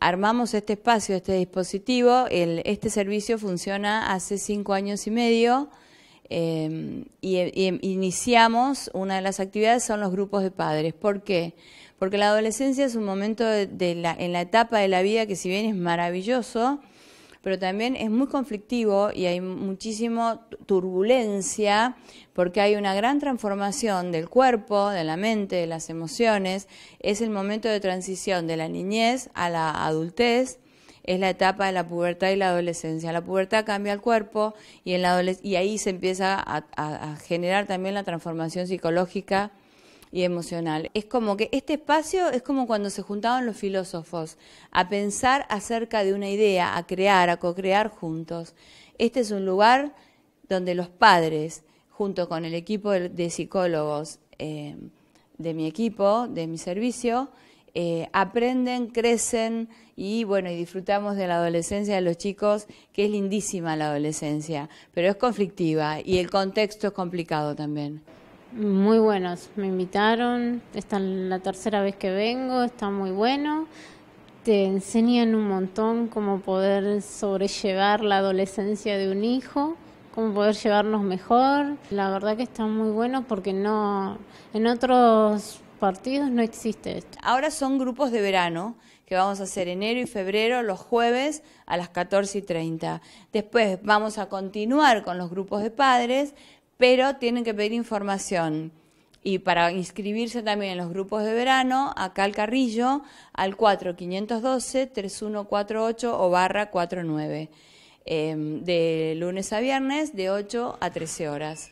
armamos este espacio, este dispositivo. este servicio funciona hace cinco años y medio eh, y, iniciamos una de las actividades son los grupos de padres. ¿Por qué? Porque la adolescencia es un momento en la etapa de la vida que si bien es maravilloso, pero también es muy conflictivo y hay muchísima turbulencia porque hay una gran transformación del cuerpo, de la mente, de las emociones. Es el momento de transición de la niñez a la adultez es la etapa de la pubertad y la adolescencia. La pubertad cambia el cuerpo y, y ahí se empieza a generar también la transformación psicológica y emocional. Es como que este espacio es como cuando se juntaban los filósofos a pensar acerca de una idea, a crear, a co-crear juntos. Este es un lugar donde los padres, junto con el equipo de psicólogos eh, de mi equipo, de mi servicio, eh, aprenden, crecen y bueno, y disfrutamos de la adolescencia de los chicos, que es lindísima la adolescencia, pero es conflictiva y el contexto es complicado también. Muy buenos, me invitaron, esta es la tercera vez que vengo, está muy bueno, te enseñan un montón cómo poder sobrellevar la adolescencia de un hijo, cómo poder llevarnos mejor, la verdad que está muy bueno porque no, en otros partidos no existe esto. Ahora son grupos de verano que vamos a hacer enero y febrero los jueves a las 14 y 30. Después vamos a continuar con los grupos de padres pero tienen que pedir información. Y para inscribirse también en los grupos de verano, acá al Carrillo, al 4512-3148 o barra 49, em, de lunes a viernes de 8 a 13 horas.